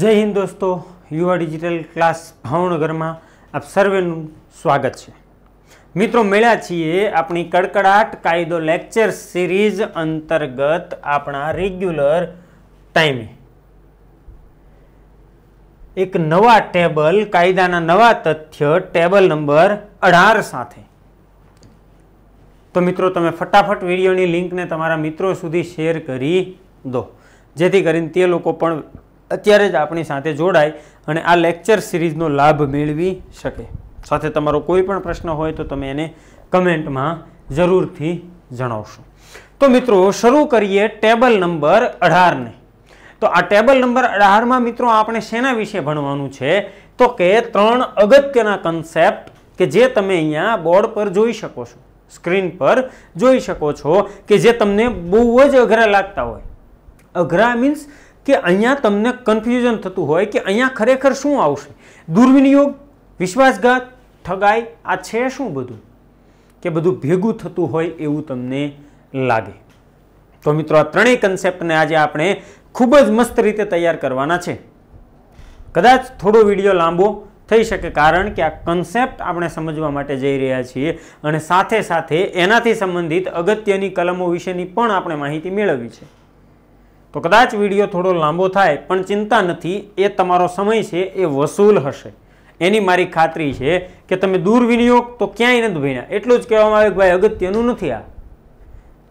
જય હિન્દ દોસ્તો યુવા ડિજિટલ ક્લાસ ભાવનગરમાં આપ સર્વેનું સ્વાગત છે મિત્રો મળ્યા છીએ આપણી કડકડાટ કાયદો લેક્ચર સિરીઝ અંતર્ગત આપણા રેગ્યુલર ટાઈમે એક નવા ટેબલ કાયદાના નવા તથ્ય ટેબલ નંબર અઢાર સાથે તો મિત્રો તમે ફટાફટ વિડીયોની લિંકને તમારા મિત્રો સુધી શેર કરી દો જેથી કરીને તે લોકો પણ અત્યારે જ આપણી સાથે જોડાય અને આ લેક્ચર સિરીઝનો લાભ મેળવી શકે સાથે તમારો કોઈ પણ પ્રશ્ન હોય તો તમે એને કમેન્ટમાં જરૂરથી જણાવશો તો મિત્રો શરૂ કરીએ ટેબલ નંબર અઢારને તો આ ટેબલ નંબર અઢારમાં મિત્રો આપણે શેના વિશે ભણવાનું છે તો કે ત્રણ અગત્યના કન્સેપ્ટ કે જે તમે અહીંયા બોર્ડ પર જોઈ શકો છો સ્ક્રીન પર જોઈ શકો છો કે જે તમને બહુ જ અઘરા લાગતા હોય અઘરા મીન્સ કે અહીંયા તમને કન્ફ્યુઝન થતું હોય કે અહીંયા ખરેખર શું આવશે દુર્વિનિયોગ વિશ્વાસઘાત ઠગાઈ આ છે શું બધું કે બધું ભેગું થતું હોય એવું તમને લાગે તો મિત્રો આ ત્રણેય કન્સેપ્ટને આજે આપણે ખૂબ જ મસ્ત રીતે તૈયાર કરવાના છે કદાચ થોડો વિડીયો લાંબો થઈ શકે કારણ કે આ કન્સેપ્ટ આપણે સમજવા માટે જઈ રહ્યા છીએ અને સાથે સાથે એનાથી સંબંધિત અગત્યની કલમો વિશેની પણ આપણે માહિતી મેળવી છે તો કદાચ વિડીયો થોડો લાંબો થાય પણ ચિંતા નથી એ તમારો સમય છે એ વસૂલ હશે એની મારી ખાતરી છે કે તમે દુર્વિનિયોગ તો ક્યાંય નથી ભણ્યા એટલું જ કહેવામાં આવે કે ભાઈ અગત્યનું નથી આ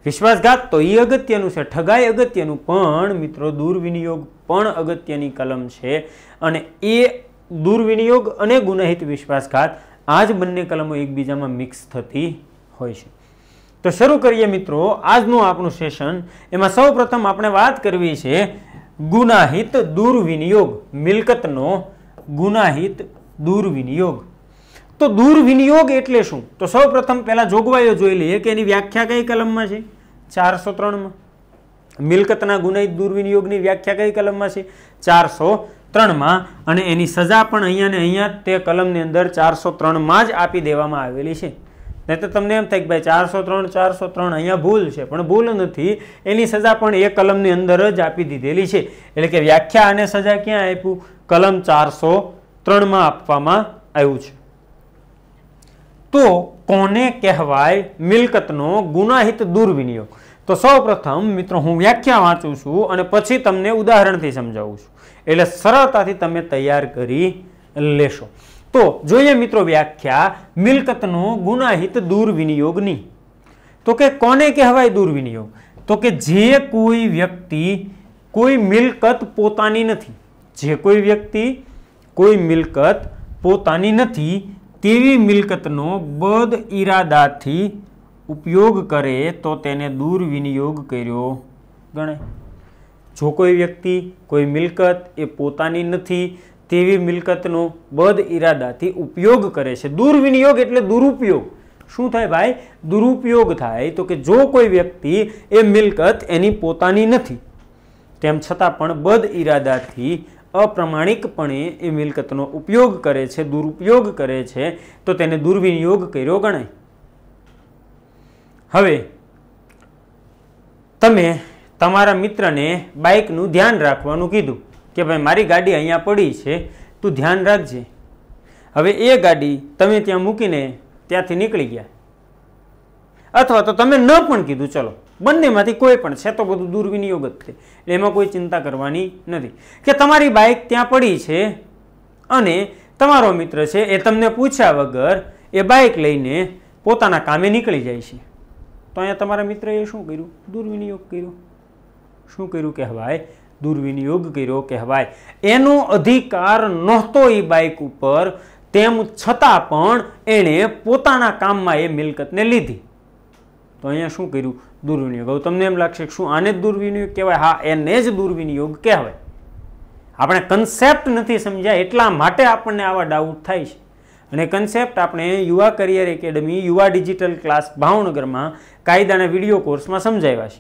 વિશ્વાસઘાત તો એ અગત્યનું છે ઠગાઈ અગત્યનું પણ મિત્રો દુર્વિનિયોગ પણ અગત્યની કલમ છે અને એ દુર્વિનિયોગ અને ગુનહિત વિશ્વાસઘાત આ જ બંને કલમો એકબીજામાં મિક્સ થતી હોય છે તો શરૂ કરીએ મિત્રો આજનું આપણું સેશન એમાં સૌ આપણે વાત કરવી છે ગુનાહિત દુર્વિનિયોગ મિલકતનો ગુનાહિત દુર્વિનિયોગ તો દુર્વિનિયોગ એટલે શું તો સૌ પ્રથમ પહેલાં જોગવાઈઓ જોઈ લઈએ કે એની વ્યાખ્યા કઈ કલમમાં છે ચારસો ત્રણમાં મિલકતના ગુનાહિત દુર્વિનિયોગની વ્યાખ્યા કઈ કલમમાં છે ચારસો ત્રણમાં અને એની સજા પણ અહીંયા ને અહીંયા તે કલમની અંદર ચારસો ત્રણમાં જ આપી દેવામાં આવેલી છે નહીં તો તમને એમ થાય કે ભાઈ ચારસો ત્રણ ચારસો ત્રણ અહીંયા ભૂલ છે પણ ભૂલ નથી એની સજા પણ એ કલમની અંદર જ આપી દીધેલી છે એટલે કે વ્યાખ્યા અને સજા ક્યાં આપ્યું કલમ ચારસો ત્રણમાં આપવામાં આવ્યું છે તો કોને કહેવાય મિલકતનો ગુનાહિત દુર્વિનિયોગ તો સૌપ્રથમ મિત્રો હું વ્યાખ્યા વાંચું છું અને પછી તમને ઉદાહરણથી સમજાવું છું એટલે સરળતાથી તમે તૈયાર કરી લેશો તો જોઈએ મિત્રો વ્યાખ્યા મિલકતનો ગુનાહિત દૂર દુર્વિનિયોગની તો કે કોને કહેવાય દુર્વિનિયોગ તો કે જે કોઈ વ્યક્તિ કોઈ મિલકત પોતાની નથી જે કોઈ વ્યક્તિ કોઈ મિલકત પોતાની નથી તેવી મિલકતનો બદ ઇરાદાથી ઉપયોગ કરે તો તેને દૂર વિનિયોગ કર્યો ગણે જો કોઈ વ્યક્તિ કોઈ મિલકત એ પોતાની નથી તેવી મિલકતનો બદ ઇરાદાથી ઉપયોગ કરે છે દુર્વિનિયોગ એટલે દુરુપયોગ શું થાય ભાઈ દુરુપયોગ થાય તો કે જો કોઈ વ્યક્તિ એ મિલકત એની પોતાની નથી તેમ છતાં પણ બદ ઇરાદાથી અપ્રમાણિકપણે એ મિલકતનો ઉપયોગ કરે છે દુરુપયોગ કરે છે તો તેને દુર્વિનિયોગ કર્યો ગણાય હવે તમે તમારા મિત્રને બાઇકનું ધ્યાન રાખવાનું કીધું કે ભાઈ મારી ગાડી અહીંયા પડી છે તું ધ્યાન રાખજે હવે એ ગાડી તમે ત્યાં મૂકીને ત્યાંથી નીકળી ગયા અથવા તો તમે ન પણ કીધું ચલો બંનેમાંથી કોઈ પણ છે તો બધું દુર્વિનિયોગ જ છે એમાં કોઈ ચિંતા કરવાની નથી કે તમારી બાઇક ત્યાં પડી છે અને તમારો મિત્ર છે એ તમને પૂછ્યા વગર એ બાઇક લઈને પોતાના કામે નીકળી જાય છે તો અહીંયા તમારા મિત્રએ શું કર્યું દુર્વિનિયોગ કર્યો શું કર્યું કે ભાઈ દુર્વિનિયોગ કર્યો કહેવાય એનો અધિકાર નહોતો એ બાઇક ઉપર તેમ છતાં પણ એણે પોતાના કામમાં એ મિલકતને લીધી તો અહીંયા શું કર્યું દુર્વિનિયોગ હવે તમને એમ લાગશે શું આને જ દુર્વિનિયોગ કહેવાય હા એને જ દુર્વિનિયોગ કહેવાય આપણે કન્સેપ્ટ નથી સમજ્યા એટલા માટે આપણને આવા ડાઉટ થાય છે અને કન્સેપ્ટ આપણે Yuva career academy Yuva digital class ભાવનગરમાં કાયદાના વિડીયો કોર્સમાં સમજાવ્યા છે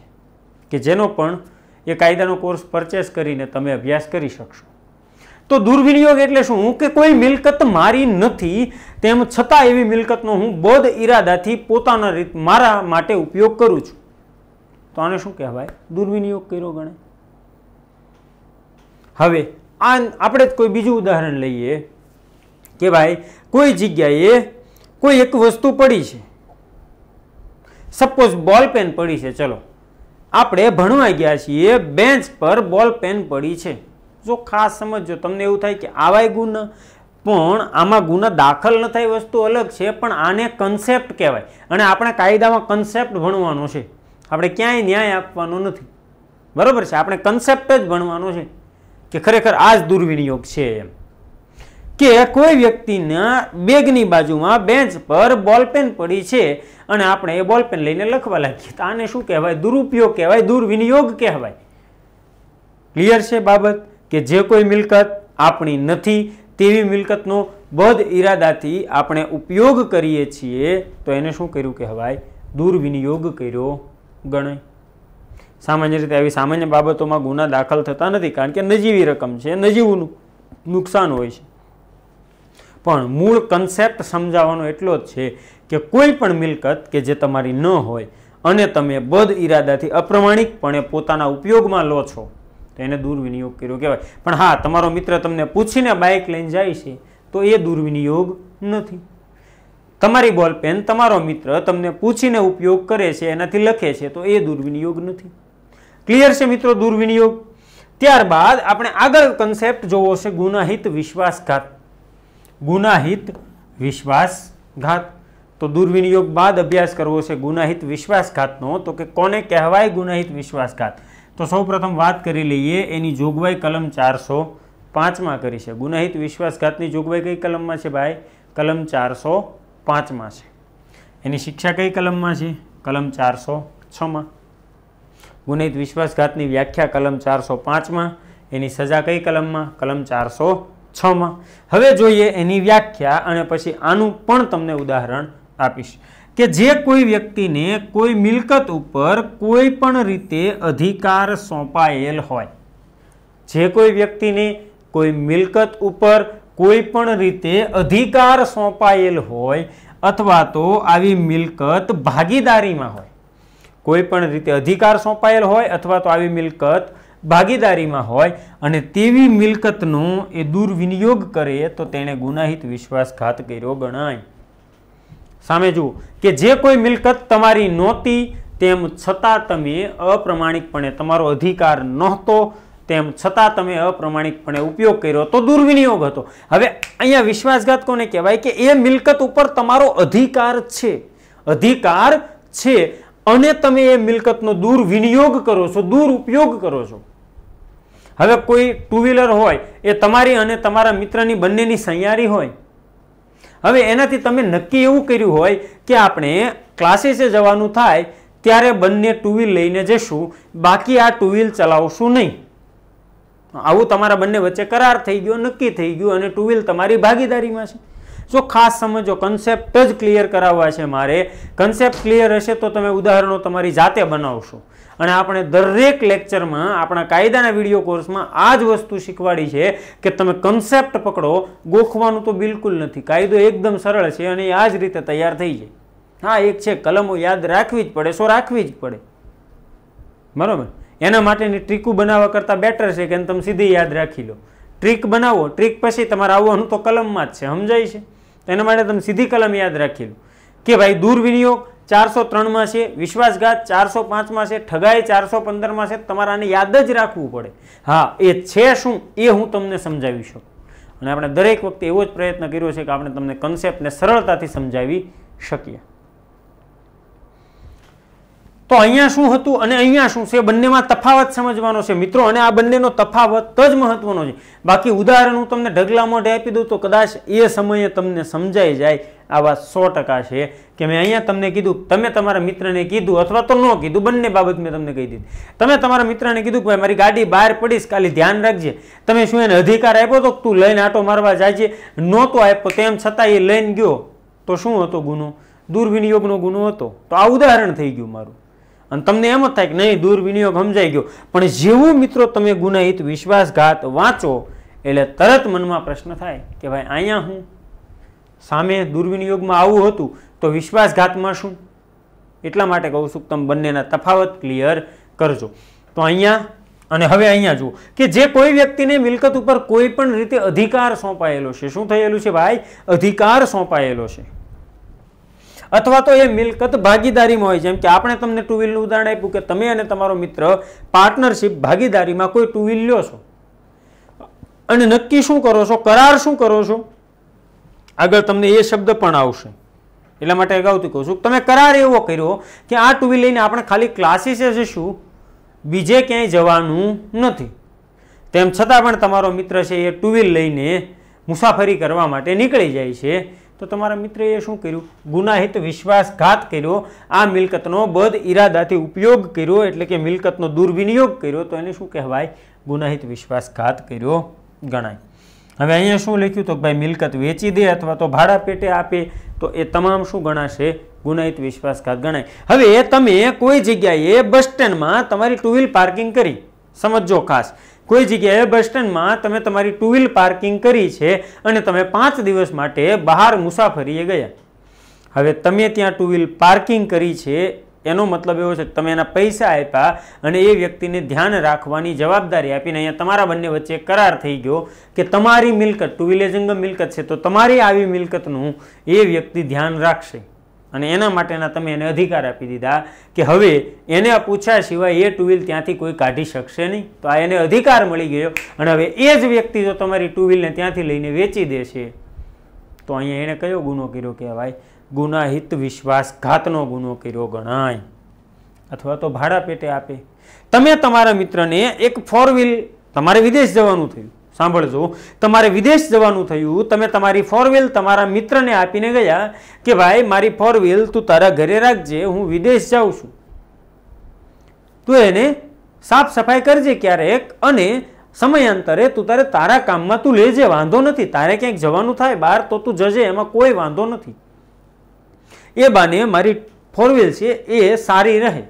કે જેનો પણ એ કાયદાનો કોર્સ પરચેસ કરીને તમે અભ્યાસ કરી શકશો તો દુર્વિનિયોગ એટલે શું કે કોઈ મિલકત મારી નથી તેમ છતાં એવી મિલકતનો હું બોધ ઈરાદાથી પોતાના રીત મારા માટે ઉપયોગ કરું છું તો આને શું કહેવાય દુર્વિનિયોગ કર્યો ગણે હવે આ આપણે જ કોઈ બીજું ઉદાહરણ લઈએ કે ભાઈ કોઈ જગ્યાએ કોઈ એક વસ્તુ પડી છે સપોઝ બોલ પેન પડી છે ચલો આપણે ભણવા ગયા છીએ બેન્ચ પર બોલ પેન પડી છે જો ખાસ સમજો તમને એવું થાય કે આવાય ગુણ પણ આમાં ગુના દાખલ ન થાય વસ્તુ અલગ છે પણ આને કન્સેપ્ટ કહેવાય અને આપણે કાયદામાં કન્સેપ્ટ ભણવાનો છે આપણે ક્યાંય ન્યાય આપવાનો નથી બરાબર છે આપણે કન્સેપ્ટ જ ભણવાનો છે કે ખરેખર આ જ દુર્વિનિયોગ છે એમ કે કોઈ વ્યક્તિના બેગની બાજુમાં બેન્ચ પર બોલપેન પડી છે અને આપણે એ બોલપેન લઈને લખવા લાગીએ તો આને શું કહેવાય દુરુપયોગ કહેવાય દુર્વિનિયોગ કહેવાય ક્લિયર છે બાબત કે જે કોઈ મિલકત આપણી નથી તેવી મિલકતનો બદ ઈરાદાથી આપણે ઉપયોગ કરીએ છીએ તો એને શું કર્યું કહેવાય દુર્વિનિયોગ કર્યો ગણાય સામાન્ય રીતે આવી સામાન્ય બાબતોમાં ગુના દાખલ થતા નથી કારણ કે નજીવી રકમ છે નજીવું નુકસાન હોય છે પણ મૂળ કન્સેપ્ટ સમજાવવાનો એટલો જ છે કે કોઈ પણ મિલકત કે જે તમારી ન હોય અને તમે બદ ઇરાદાથી અપ્રમાણિકપણે પોતાના ઉપયોગમાં લો છો તો એને દુર્વિનિયોગ કર્યો કહેવાય પણ હા તમારો મિત્ર તમને પૂછીને બાઇક લઈને જાય છે તો એ દુર્વિનિયોગ નથી તમારી બોલ પેન તમારો મિત્ર તમને પૂછીને ઉપયોગ કરે છે એનાથી લખે છે તો એ દુર્વિનિયોગ નથી ક્લિયર છે મિત્રો દુર્વિનિયોગ ત્યારબાદ આપણે આગળ કન્સેપ્ટ જોવો છે ગુનાહિત વિશ્વાસઘાત ગુનાહિત વિશ્વાસઘાત તો દુર્વિનિયોગ બાદ અભ્યાસ કરવો છે ગુનાહિત વિશ્વાસઘાતનો તો કે કોને કહેવાય ગુનાહિત વિશ્વાસઘાત તો સૌપ્રથમ વાત કરી લઈએ એની જોગવાઈ કલમ ચારસો પાંચમાં કરી છે ગુનાહિત વિશ્વાસઘાતની જોગવાઈ કઈ કલમમાં છે ભાઈ કલમ ચારસો પાંચમાં છે એની શિક્ષા કઈ કલમમાં છે કલમ ચારસો છમાં ગુનાહિત વિશ્વાસઘાતની વ્યાખ્યા કલમ ચારસો પાંચમાં એની સજા કઈ કલમમાં કલમ ચારસો છમાં હવે જોઈએ એની વ્યાખ્યા અને પછી આનું પણ તમને ઉદાહરણ આપીશ કે જે કોઈ વ્યક્તિને કોઈ મિલકત ઉપર કોઈ પણ રીતે અધિકાર સોંપાયેલ હોય જે કોઈ વ્યક્તિને કોઈ મિલકત ઉપર કોઈ પણ રીતે અધિકાર સોંપાયેલ હોય અથવા તો આવી મિલકત ભાગીદારીમાં હોય કોઈ પણ રીતે અધિકાર સોંપાયેલ હોય અથવા તો આવી મિલકત ભાગીદારીમાં હોય અને તેવી મિલકતનો એ દુર્વિનિયોગ કરે તો તેણે ગુનાહિત વિશ્વાસઘાત કર્યો ગણાય સામે જુઓ કે જે કોઈ મિલકત તમારી નહોતી તેમ છતાં તમે અપ્રમાણિકપણે તમારો અધિકાર નહોતો તેમ છતાં તમે અપ્રમાણિકપણે ઉપયોગ કર્યો તો દુર્વિનિયોગ હતો હવે અહીંયા વિશ્વાસઘાત કોને કહેવાય કે એ મિલકત ઉપર તમારો અધિકાર છે અધિકાર છે અને તમે એ મિલકતનો દુર્વિનિયોગ કરો છો દુરુપયોગ કરો છો હવે કોઈ ટુ વ્હીલર હોય એ તમારી અને તમારા મિત્રની બંનેની સૈયારી હોય હવે એનાથી તમે નક્કી એવું કર્યું હોય કે આપણે ક્લાસીસે જવાનું થાય ત્યારે બંને ટુ વ્હીલ લઈને જશું બાકી આ ટુ વ્હીલ ચલાવશું નહીં આવું તમારા બંને વચ્ચે કરાર થઈ ગયો નક્કી થઈ ગયું અને ટુ વ્હીલ તમારી ભાગીદારીમાં છે જો ખાસ સમજો કન્સેપ્ટ જ ક્લિયર કરાવવા છે મારે કન્સેપ્ટ ક્લિયર હશે તો તમે ઉદાહરણો તમારી જાતે બનાવશો અને આપણે દરેક લેક્ચરમાં આપણા કાયદાના વિડીયો કોર્સમાં આ જ વસ્તુ શીખવાડી છે કે તમે કન્સેપ્ટ પકડો ગોખવાનું તો બિલકુલ નથી કાયદો એકદમ સરળ છે અને આ જ રીતે તૈયાર થઈ જાય હા એક છે કલમો યાદ રાખવી જ પડે સો રાખવી જ પડે બરાબર એના માટેની ટ્રીકું બનાવવા કરતાં બેટર છે કે તમે સીધી યાદ રાખી લો ટ્રીક બનાવો ટ્રીક પછી તમારે આવવાનું તો કલમમાં જ છે સમજાય છે એના માટે તમે સીધી કલમ યાદ રાખી લો કે ભાઈ દુર્વિનિયોગ ચારસો ત્રણમાં છે વિશ્વાસઘાત ચારસો પાંચમાં છે ઠગાઈ ચારસો પંદરમાં છે તમારે આને યાદ જ રાખવું પડે હા એ છે શું એ હું તમને સમજાવી શકું અને આપણે દરેક વખતે એવો જ પ્રયત્ન કર્યો છે કે આપણે તમને કન્સેપ્ટને સરળતાથી સમજાવી શકીએ તો અહીંયા શું હતું અને અહીંયા શું છે બંનેમાં તફાવત સમજવાનો છે મિત્રો અને આ બંનેનો તફાવત જ મહત્વનો છે બાકી ઉદાહરણ હું તમને ઢગલા મોઢે આપી દઉં તો કદાચ એ સમયે તમને સમજાઈ જાય આ વાત સો ટકા છે કે મેં અહીંયા તમને કીધું તમે તમારા મિત્રને કીધું અથવા તો ન કીધું બંને બાબત મેં તમને કહી દીધી તમે તમારા મિત્રને કીધું કે ભાઈ મારી ગાડી બહાર પડીશ કાલે ધ્યાન રાખજે તમે શું એને અધિકાર આપ્યો તો તું લઈને આટો મારવા જાય છે નહોતો આપ્યો તેમ છતાં એ લઈને ગયો તો શું હતો ગુનો દુર્વિનિયોગનો ગુનો હતો તો આ ઉદાહરણ થઈ ગયું મારું અને તમને એમ જ થાય કે નહીં દુર્વિનિયોગ સમજાઈ ગયો પણ જેવું મિત્રો તમે ગુનાહિત વિશ્વાસઘાત વાંચો એટલે તરત મનમાં પ્રશ્ન થાય કે ભાઈ અહીંયા હું સામે દુર્વિનિયોગમાં આવું હતું તો વિશ્વાસઘાતમાં શું એટલા માટે કહું છું તમે બંનેના તફાવત ક્લિયર કરજો તો અહીંયા અને હવે અહીંયા જુઓ કે જે કોઈ વ્યક્તિને મિલકત ઉપર કોઈ પણ રીતે અધિકાર સોંપાયેલો છે શું થયેલું છે ભાઈ અધિકાર સોંપાયેલો છે અથવા તો એ મિલકત ભાગીદારીમાં હોય જેમ કે આપણે તમને ટુ વ્હીલનું ઉદાહરણ આપ્યું કે તમે અને તમારો મિત્ર પાર્ટનરશિપ ભાગીદારીમાં કોઈ ટુ વ્હીલ લ્યો છો અને નક્કી શું કરો છો કરાર શું કરો છો આગળ તમને એ શબ્દ પણ આવશે એટલા માટે અગાઉથી કહું છું તમે કરાર એવો કર્યો કે આ ટુ વ્હીલ લઈને આપણે ખાલી ક્લાસીસે શું બીજે ક્યાંય જવાનું નથી તેમ છતાં પણ તમારો મિત્ર છે એ ટુ વ્હીલ લઈને મુસાફરી કરવા માટે નીકળી જાય છે તો તમારા મિત્રએ શું કર્યું ગુનાહિત વિશ્વાસઘાત કર્યો આ મિલકતનો બદ ઈરાદાથી ઉપયોગ કર્યો એટલે કે મિલકતનો દુર્વિનિયોગ કર્યો તો એને શું કહેવાય ગુનાહિત વિશ્વાસઘાત કર્યો ગણાય હવે અહીંયા શું લખ્યું તો ભાઈ મિલકત વેચી દે અથવા તો ભાડા પેટે આપે તો એ તમામ શું ગણાશે ગુનાહિત વિશ્વાસઘાત ગણાય હવે તમે કોઈ જગ્યાએ બસ સ્ટેન્ડમાં તમારી ટુ વ્હીલ પાર્કિંગ કરી સમજો ખાસ કોઈ જગ્યાએ બસ સ્ટેન્ડમાં તમે તમારી ટુ વ્હીલ પાર્કિંગ કરી છે અને તમે પાંચ દિવસ માટે બહાર મુસાફરીએ ગયા હવે તમે ત્યાં ટુ વ્હીલ પાર્કિંગ કરી છે એનો મતલબ એવો છે તમે એના પૈસા આપ્યા અને એ વ્યક્તિને ધ્યાન રાખવાની જવાબદારી આપીને અહીંયા તમારા બંને વચ્ચે કરાર થઈ ગયો કે તમારી મિલકત ટુ વ્હીલર જંગમ મિલકત છે તો તમારી આવી મિલકતનું એ વ્યક્તિ ધ્યાન રાખશે અને એના માટેના તમે એને અધિકાર આપી દીધા કે હવે એને આ પૂછ્યા સિવાય એ ટુ વ્હીલ ત્યાંથી કોઈ કાઢી શકશે નહીં તો આ એને અધિકાર મળી ગયો અને હવે એ જ વ્યક્તિ જો તમારી ટુ વ્હીલને ત્યાંથી લઈને વેચી દેશે તો અહીંયા એણે કયો ગુનો કર્યો કહેવાય ગુનાહિત વિશ્વાસઘાતનો ગુનો કર્યો ગણાય અથવા તો ભાડા પેટે આપે તમે તમારા મિત્રને એક ફોર વ્હીલ તમારે વિદેશ જવાનું થયું સાંભળજો તમારે વિદેશ જવાનું થયું તમે તમારી ફોર તમારા મિત્રને આપીને ગયા કે ભાઈ મારી ફોરવ્હીલ તું તારા ઘરે રાખજે હું વિદેશ જાઉં છું તું એને સાફ સફાઈ કરજે ક્યારેક અને સમયાંતરે તું તારે તારા કામમાં તું લેજે વાંધો નથી તારે ક્યાંક જવાનું થાય બહાર તો તું જજે એમાં કોઈ વાંધો નથી એ બાને મારી ફોરવ્હીલ છે એ સારી રહે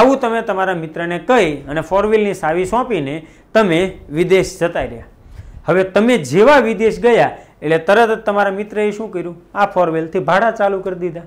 આવું તમે તમારા મિત્રને કહી અને ફોર સાવી સોંપીને તમે વિદેશ જતા રહ્યા હવે તમે જેવા વિદેશ ગયા એટલે તરત જ તમારા મિત્રએ શું કર્યું આ ફોરવેલથી ભાડા ચાલુ કરી દીધા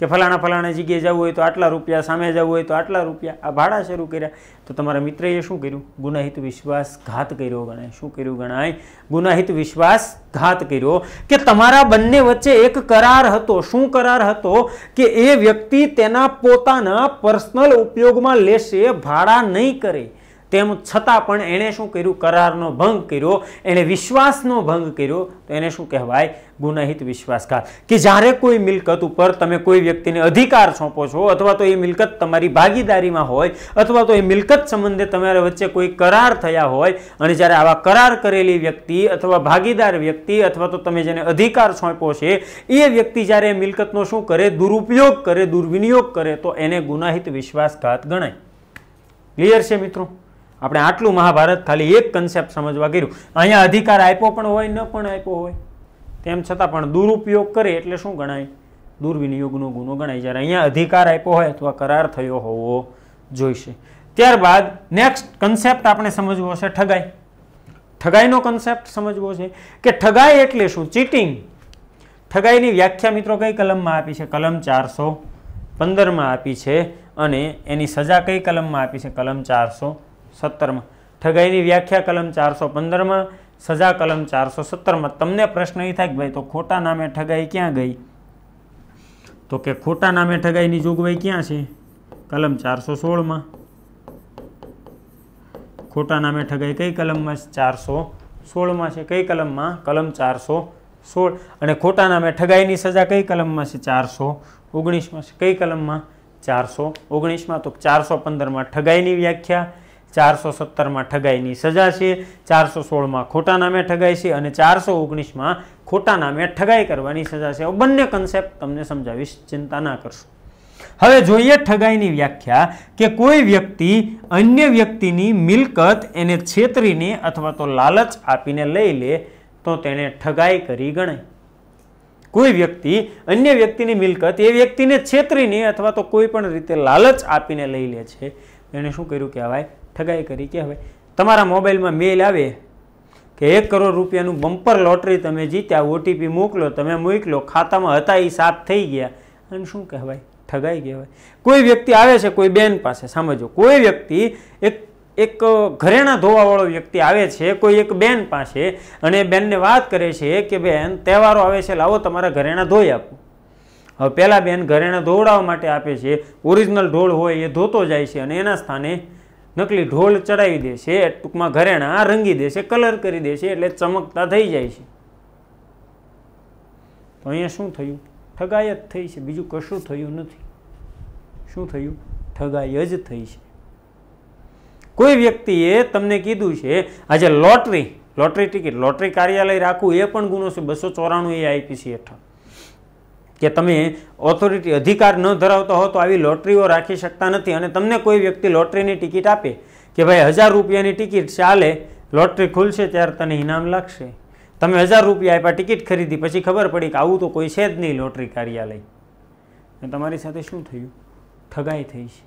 કે ફલાણા ફલાણા જગ્યાએ જવું હોય તો આટલા રૂપિયા સામે જવું હોય તો આટલા રૂપિયા આ ભાડા શરૂ કર્યા તો તમારા મિત્રએ શું કર્યું ગુનાહિત વિશ્વાસ ઘાત કર્યો ગણાય શું કર્યું ગણાય ગુનાહિત વિશ્વાસ ઘાત કર્યો કે તમારા બંને વચ્ચે એક કરાર હતો શું કરાર હતો કે એ વ્યક્તિ તેના પોતાના પર્સનલ ઉપયોગમાં લેશે ભાડા નહીં કરે તેમ છતાં પણ એણે શું કર્યું કરારનો ભંગ કર્યો એણે વિશ્વાસનો ભંગ કર્યો તો એને શું કહેવાય ગુનાહિત વિશ્વાસઘાત કે જ્યારે કોઈ મિલકત ઉપર તમે કોઈ વ્યક્તિને અધિકાર સોંપો છો અથવા તો એ મિલકત તમારી ભાગીદારીમાં હોય અથવા તો એ મિલકત સંબંધે તમારા વચ્ચે કોઈ કરાર થયા હોય અને જ્યારે આવા કરાર કરેલી વ્યક્તિ અથવા ભાગીદાર વ્યક્તિ અથવા તો તમે જેને અધિકાર સોંપ્યો છે એ વ્યક્તિ જ્યારે મિલકતનો શું કરે દુરુપયોગ કરે દુર્વિનિયોગ કરે તો એને ગુનાહિત વિશ્વાસઘાત ગણાય ક્લિયર છે મિત્રો આપણે આટલું મહાભારત ખાલી એક કન્સેપ્ટ સમજવા કર્યું અહીંયા અધિકાર આપ્યો પણ હોય ન પણ આપ્યો હોય તેમ છતાં પણ દુરુપયોગ કરે એટલે શું ગણાય દુર્વિનિયોગનો ગુનો ગણાય જ્યારે અહીંયા અધિકાર આપ્યો હોય અથવા કરાર થયો હોવો જોઈશે ત્યારબાદ નેક્સ્ટ કન્સેપ્ટ આપણે સમજવો છે ઠગાઈ ઠગાઈનો કન્સેપ્ટ સમજવો છે કે ઠગાઈ એટલે શું ચીટિંગ ઠગાઈની વ્યાખ્યા મિત્રો કઈ કલમમાં આપી છે કલમ ચારસો પંદરમાં આપી છે અને એની સજા કઈ કલમમાં આપી છે કલમ ચારસો સત્તરમાં ઠગાઈની વ્યાખ્યા કલમ ચારસો પંદરમાં સજા કલમ ચારસો સત્તરમાં તમને પ્રશ્ન એ થાય કે ભાઈ તો ખોટા નામે ઠગાઈ ક્યાં ગઈ તો કે ખોટા નામે ઠગાઈની જોગવાઈ ક્યાં છે કલમ ચારસો સોળમાં ખોટા નામે ઠગાઈ કઈ કલમમાં ચારસો સોળમાં છે કઈ કલમમાં કલમ ચારસો સોળ અને ખોટા નામે ઠગાઈની સજા કઈ કલમમાં છે ચારસો ઓગણીસમાં છે કઈ કલમમાં ચારસો ઓગણીસમાં તો ચારસો પંદરમાં ઠગાઈની વ્યાખ્યા ચારસો સત્તરમાં ઠગાઈની સજા છે ચારસો સોળમાં ખોટા નામે ઠગાઈ છે અને ચારસો ઓગણીસમાં ખોટા નામે ઠગાઈ કરવાની સજા છે બંને કન્સેપ્ટ તમને સમજાવીશ ચિંતા ના કરશો હવે જોઈએ ઠગાઈની વ્યાખ્યા કે કોઈ વ્યક્તિ અન્ય વ્યક્તિની મિલકત એને છેતરીને અથવા તો લાલચ આપીને લઈ લે તો તેણે ઠગાઈ કરી ગણાય કોઈ વ્યક્તિ અન્ય વ્યક્તિની મિલકત એ વ્યક્તિને છેતરીને અથવા તો કોઈ પણ રીતે લાલચ આપીને લઈ લે છે એણે શું કર્યું કહેવાય ઠગાઈ કરી કે હવે તમારા મોબાઈલમાં મેલ આવે કે એક કરોડ રૂપિયાનું બમ્પર લોટરી તમે જીત્યા ઓટીપી મોકલો તમે મૂકલો ખાતામાં હતા એ સાફ થઈ ગયા અને શું કહેવાય ઠગાઈ કહેવાય કોઈ વ્યક્તિ આવે છે કોઈ બેન પાસે સમજો કોઈ વ્યક્તિ એક એક ઘરેણા ધોવાવાળો વ્યક્તિ આવે છે કોઈ એક બેન પાસે અને બેનને વાત કરે છે કે બેન તહેવારો આવે છે લાવો તમારા ઘરેણા ધોઈ આપો હવે પહેલાં બેન ઘરેણા ધોવડાવવા માટે આપે છે ઓરિજિનલ ઢોળ હોય એ ધોતો જાય છે અને એના સ્થાને નકલી ઢોલ ચડાવી દે છે ટૂંકમાં ઘરેણા રંગી દેશે કલર કરી દે છે એટલે ચમકતા થઈ જાય છે તો અહીંયા શું થયું ઠગાય જ થઈ છે બીજું કશું થયું નથી શું થયું ઠગાય જ થઈ છે કોઈ વ્યક્તિએ તમને કીધું છે આજે લોટરી લોટરી ટિકિટ લોટરી કાર્યાલય રાખવું એ પણ ગુનો છે બસો ચોરાણું એ આઈપીસી હેઠળ કે તમે ઓથોરિટી અધિકાર ન ધરાવતા હો તો આવી લોટરીઓ રાખી શકતા નથી અને તમને કોઈ વ્યક્તિ લોટરીની ટિકિટ આપે કે ભાઈ હજાર રૂપિયાની ટિકિટ ચાલે લોટરી ખુલશે ત્યારે તને ઇનામ લાગશે તમે હજાર રૂપિયા આપ્યા ટિકિટ ખરીદી પછી ખબર પડી કે આવું તો કોઈ છે જ નહીં લોટરી કાર્યાલય તમારી સાથે શું થયું ઠગાઈ થઈ છે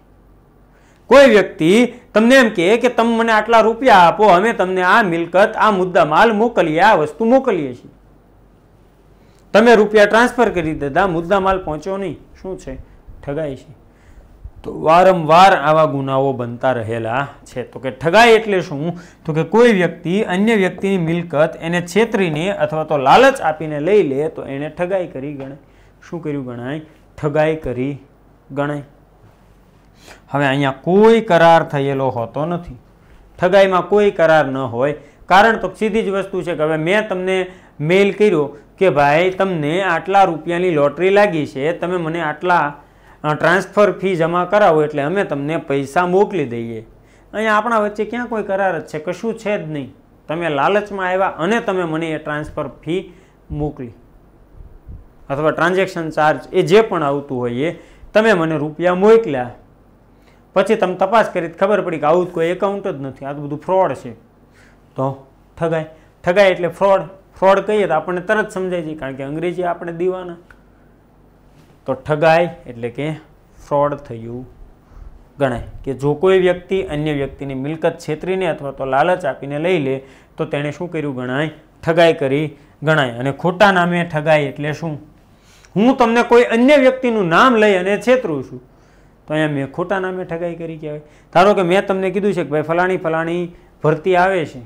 કોઈ વ્યક્તિ તમને એમ કહે કે તમે મને આટલા રૂપિયા આપો અમે તમને આ મિલકત આ મુદ્દા માલ મોકલીએ આ વસ્તુ મોકલીએ છીએ તમે રૂપિયા ટ્રાન્સફર કરી દીધા મુદ્દા માલ પહોંચ્યો નહીં શું છે ઠગાઈ છે તો વારંવાર આવા ગુનાઓ બનતા રહેલા છે તો કે ઠગાઈ એટલે શું તો કે કોઈ વ્યક્તિ અન્ય વ્યક્તિની મિલકત એને છેતરીને અથવા તો લાલચ આપીને લઈ લે તો એને ઠગાઈ કરી ગણાય શું કર્યું ગણાય ઠગાઈ કરી ગણાય હવે અહીંયા કોઈ કરાર થયેલો હોતો નથી ઠગાઈમાં કોઈ કરાર ન હોય કારણ તો સીધી જ વસ્તુ છે કે હવે મેં તમને મેલ કર્યો કે ભાઈ તમને આટલા રૂપિયાની લોટરી લાગી છે તમે મને આટલા ટ્રાન્સફર ફી જમા કરાવો એટલે અમે તમને પૈસા મોકલી દઈએ અહીંયા આપણા વચ્ચે ક્યાં કોઈ કરાર જ છે કશું છે જ નહીં તમે લાલચમાં આવ્યા અને તમે મને એ ટ્રાન્સફર ફી મોકલી અથવા ટ્રાન્ઝેક્શન ચાર્જ એ જે પણ આવતું હોય એ તમે મને રૂપિયા મોકલ્યા પછી તમે તપાસ કરી ખબર પડી કે આવું કોઈ એકાઉન્ટ જ નથી આ બધું ફ્રોડ છે તો ઠગાય ઠગાય એટલે ફ્રોડ ફ્રોડ કહીએ તો આપણને તરત સમજાય છે કારણ કે અંગ્રેજી આપણે દીવાના તો ઠગાય એટલે કે ફ્રોડ થયું ગણાય કે જો કોઈ વ્યક્તિ અન્ય વ્યક્તિની મિલકત છેતરીને અથવા તો લાલચ આપીને લઈ લે તો તેણે શું કર્યું ગણાય ઠગાઈ કરી ગણાય અને ખોટા નામે ઠગાય એટલે શું હું તમને કોઈ અન્ય વ્યક્તિનું નામ લઈ અને છેતરું છું તો અહીંયા મેં ખોટા નામે ઠગાઈ કરી કહેવાય ધારો કે મેં તમને કીધું છે કે ભાઈ ફલાણી ફલાણી ભરતી આવે છે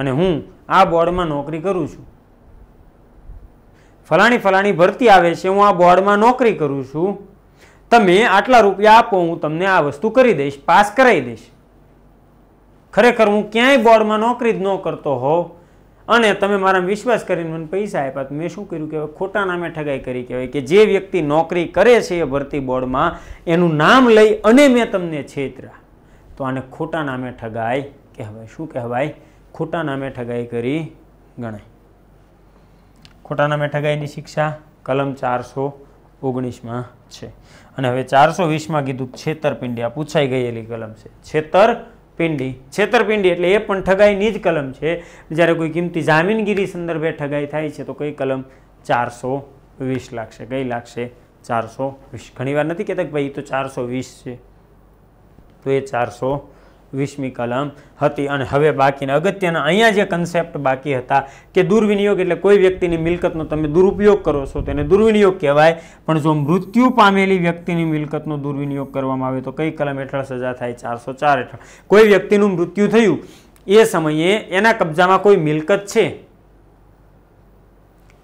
અને હું આ બોર્ડમાં નોકરી કરું છું ફલાણી ફલાણી ભરતી આવે છે હું આ બોર્ડમાં નોકરી કરું છું તમે આટલા રૂપિયા આપો હું તમને આ વસ્તુ કરી દઈશ પાસ કરાવી દઈશ ખરેખર હું ક્યાંય બોર્ડમાં નોકરી જ ન કરતો હોઉં અને તમે મારા વિશ્વાસ કરીને મને પૈસા આપ્યા તો મેં શું કર્યું કહેવાય ખોટા નામે ઠગાઈ કરી કહેવાય કે જે વ્યક્તિ નોકરી કરે છે એ ભરતી બોર્ડમાં એનું નામ લઈ અને મેં તમને છેતરા તો આને ખોટા નામે ઠગાય કહેવાય શું કહેવાય ખોટા નામે ઠગાઈ કરી ગણાય ખોટા નામે ઠગાઈની શિક્ષા કલમ ચારસો ઓગણીસમાં છે અને હવે ચારસો વીસમાં કીધું છેતરપિંડી આ પૂછાઈ ગયેલી કલમ છે છેતરપિંડી છેતરપિંડી એટલે એ પણ ઠગાઈની જ કલમ છે જ્યારે કોઈ કિંમતી જામીનગીરી સંદર્ભે ઠગાઈ થાય છે તો કઈ કલમ ચારસો વીસ લાગશે કઈ લાગશે ચારસો વીસ ઘણીવાર નથી કહેતા કે ભાઈ તો ચારસો વીસ છે તો એ ચારસો વીસમી કલમ હતી અને હવે બાકીના અગત્યના અહીંયા જે કન્સેપ્ટ બાકી હતા કે દુર્વિનિયોગ એટલે કોઈ વ્યક્તિની મિલકતનો તમે દુરુપયોગ કરો છો તેને દુર્વિનિયોગ કહેવાય પણ જો મૃત્યુ પામેલી વ્યક્તિની મિલકતનો દુર્વિનિયોગ કરવામાં આવે તો કઈ કલમ હેઠળ સજા થાય ચારસો ચાર હેઠળ કોઈ વ્યક્તિનું મૃત્યુ થયું એ સમયે એના કબજામાં કોઈ મિલકત છે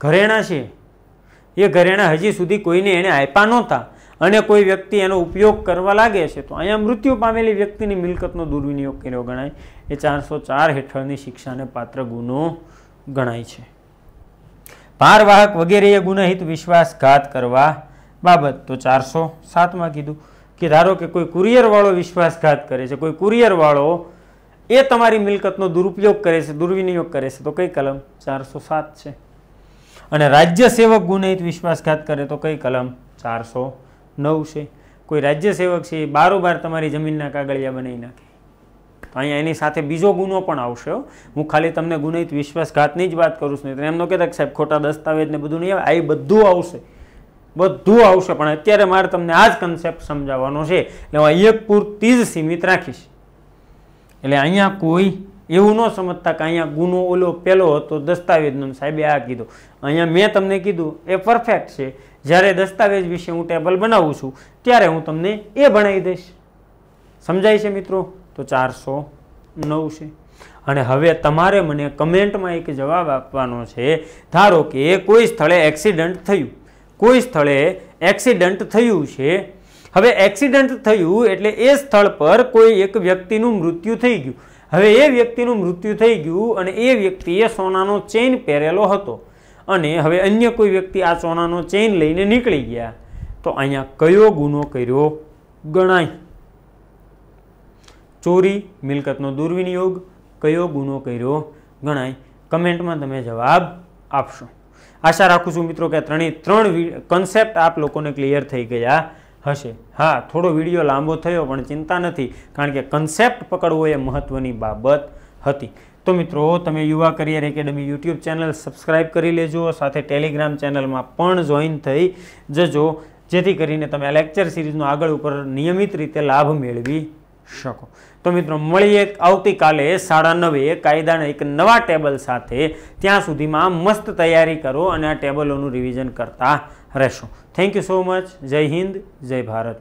ઘરેણા છે એ ઘરેણા હજી સુધી કોઈને એને આપ્યા નહોતા અને કોઈ વ્યક્તિ એનો ઉપયોગ કરવા લાગે છે તો અહીંયા મૃત્યુ પામેલી વ્યક્તિની મિલકતનો દુર્વિનિયોગ કર્યો ગણાય એ ચારસો ચાર હેઠળની શિક્ષાને પાત્ર ગુનો ગણાય છે ભારવાહક વગેરે એ ગુનાહિત વિશ્વાસઘાત કરવા બાબત તો ચારસો સાતમાં કીધું કે ધારો કે કોઈ કુરિયરવાળો વિશ્વાસઘાત કરે છે કોઈ કુરિયરવાળો એ તમારી મિલકતનો દુરુપયોગ કરે છે દુર્વિનિયોગ કરે છે તો કઈ કલમ ચારસો સાત છે અને રાજ્ય સેવક ગુનહિત વિશ્વાસઘાત કરે તો કઈ કલમ ચારસો નવ છે કોઈ રાજ્ય સેવક છે એ બારોબાર તમારી જમીનના કાગળિયા બનાવી નાખે અહીંયા એની સાથે બીજો ગુનો પણ આવશે હું ખાલી તમને ગુનહિત વિશ્વાસઘાતની જ વાત કરું છું નહીં એમનો કહેતા સાહેબ ખોટા દસ્તાવેજ ને બધું નહીં આવે આ બધું આવશે બધું આવશે પણ અત્યારે મારે તમને આ જ કન્સેપ્ટ સમજાવવાનો છે એટલે હું એક પૂરતી જ સીમિત રાખીશ એટલે અહીંયા કોઈ એવું ન સમજતા કે અહીંયા ગુનો ઓલો પહેલો હતો દસ્તાવેજનો સાહેબે આ કીધું અહીંયા મેં તમને કીધું એ પરફેક્ટ છે જ્યારે દસ્તાવેજ વિશે હું ટેબલ બનાવું છું ત્યારે હું તમને એ ભણાવી દઈશ સમજાય છે મિત્રો તો ચારસો નવ છે અને હવે તમારે મને કમેન્ટમાં એક જવાબ આપવાનો છે ધારો કે કોઈ સ્થળે એક્સિડન્ટ થયું કોઈ સ્થળે એક્સિડન્ટ થયું છે હવે એક્સિડન્ટ થયું એટલે એ સ્થળ પર કોઈ એક વ્યક્તિનું મૃત્યુ થઈ ગયું હવે એ વ્યક્તિનું મૃત્યુ થઈ ગયું અને એ વ્યક્તિએ સોનાનો ચેઇન પહેરેલો હતો અને હવે અન્ય કોઈ વ્યક્તિ આ સોનાનો ચેઇન લઈને નીકળી ગયા તો અહીંયા કયો ગુનો કર્યો ગણાય ચોરી મિલકતનો દુર્વિનિયોગ કયો ગુનો કર્યો ગણાય કમેન્ટમાં તમે જવાબ આપશો આશા રાખું છું મિત્રો કે ત્રણેય ત્રણ કન્સેપ્ટ આપ લોકોને ક્લિયર થઈ ગયા હશે હા થોડો વિડીયો લાંબો થયો પણ ચિંતા નથી કારણ કે કન્સેપ્ટ પકડવો એ મહત્ત્વની બાબત હતી તો મિત્રો તમે Yuva career academy YouTube channel subscribe કરી લેજો સાથે ટેલિગ્રામ ચેનલમાં પણ જોઈન થઈ જજો જેથી કરીને તમે લેક્ચર સિરીઝનો આગળ ઉપર નિયમિત રીતે લાભ મેળવી શકો તો મિત્રો મળીએ આવતીકાલે સાડા નવે કાયદાના એક નવા ટેબલ સાથે ત્યાં સુધીમાં મસ્ત તૈયારી કરો અને આ ટેબલોનું રિવિઝન કરતા રહેશો થેન્ક યુ સો મચ જય હિન્દ જય ભારત